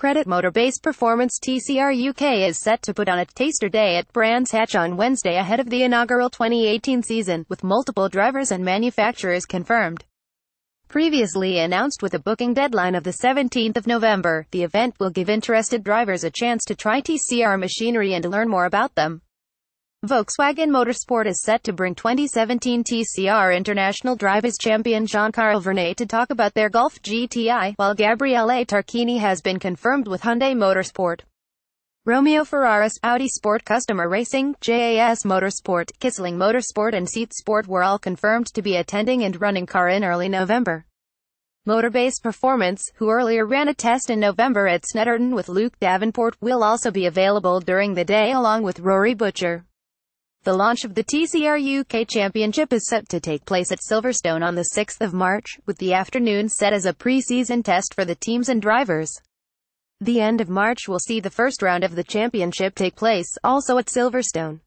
Credit Motor-based Performance TCR UK is set to put on a taster day at Brands Hatch on Wednesday ahead of the inaugural 2018 season, with multiple drivers and manufacturers confirmed. Previously announced with a booking deadline of the 17th of November, the event will give interested drivers a chance to try TCR machinery and learn more about them. Volkswagen Motorsport is set to bring 2017 TCR International Drivers Champion Jean-Carl Vernet to talk about their Golf GTI, while Gabriele Tarquini has been confirmed with Hyundai Motorsport. Romeo Ferraris, Audi Sport Customer Racing, JAS Motorsport, Kissling Motorsport and Seat Sport were all confirmed to be attending and running car in early November. Motorbase Performance, who earlier ran a test in November at Snetterton with Luke Davenport, will also be available during the day along with Rory Butcher. The launch of the TCR UK Championship is set to take place at Silverstone on the 6th of March, with the afternoon set as a pre-season test for the teams and drivers. The end of March will see the first round of the championship take place, also at Silverstone.